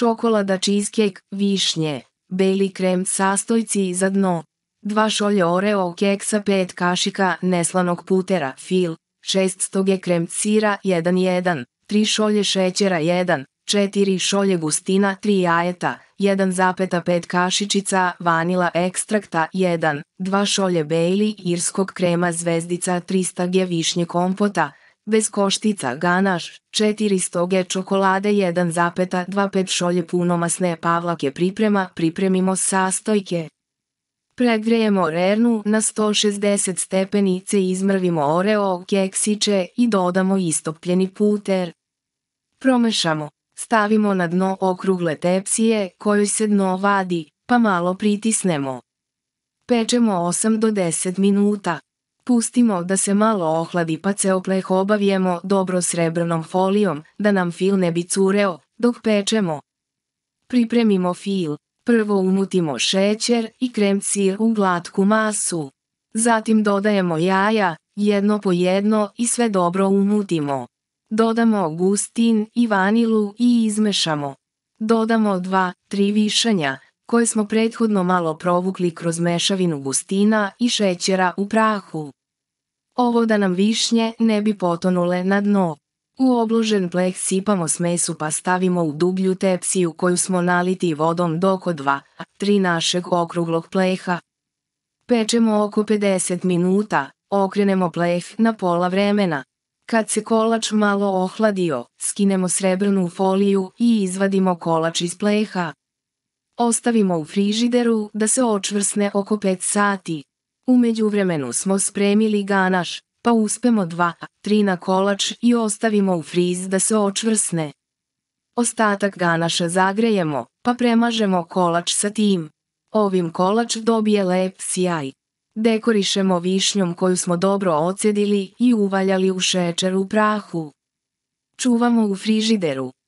čokolada cheesecake, višnje, beli krem sastojci za dno. Dva šolje oreo keksa, pet kašika neslanog putera, fil, 600 stoge krem sira, 1. 3 tri šolje šećera, 1, 4 šolje gustina, 3 jajeta, 1,5 kašičica vanila ekstrakta 1, 2 šolje bejli irskog krema zvezdica 300 g višnje kompota, bez koštica ganaš, 400 g čokolade 1,25 šolje puno masne pavlake priprema, pripremimo sastojke. Pregrijemo rernu na 160 stepenice, izmrvimo oreo keksiće i dodamo istopljeni puter. Promešamo, stavimo na dno okrugle tepsije kojoj se dno vadi, pa malo pritisnemo. Pečemo 8 do 10 minuta. Pustimo da se malo ohladi pa ceo pleh obavijemo dobro srebrnom folijom, da nam fil ne bi cureo, dok pečemo. Pripremimo fil. Prvo umutimo šećer i krem u glatku masu. Zatim dodajemo jaja, jedno po jedno i sve dobro umutimo. Dodamo gustin i vanilu i izmešamo. Dodamo dva, tri višanja, koje smo prethodno malo provukli kroz mešavinu gustina i šećera u prahu. Ovo da nam višnje ne bi potonule na dno. U obložen pleh sipamo smesu pa stavimo u dublju tepsiju koju smo naliti vodom doko dva, tri našeg okruglog pleha. Pečemo oko 50 minuta, okrenemo pleh na pola vremena. Kad se kolač malo ohladio, skinemo srebrnu foliju i izvadimo kolač iz pleha. Ostavimo u frižideru da se očvrsne oko 5 sati. U međuvremenu smo spremili ganaš, pa uspemo 2-3 na kolač i ostavimo u friz da se očvrsne. Ostatak ganaša zagrejemo, pa premažemo kolač sa tim. Ovim kolač dobije lep sjaj. Dekorišemo višnjom koju smo dobro ocedili i uvaljali u šećer u prahu. Čuvamo u frižideru.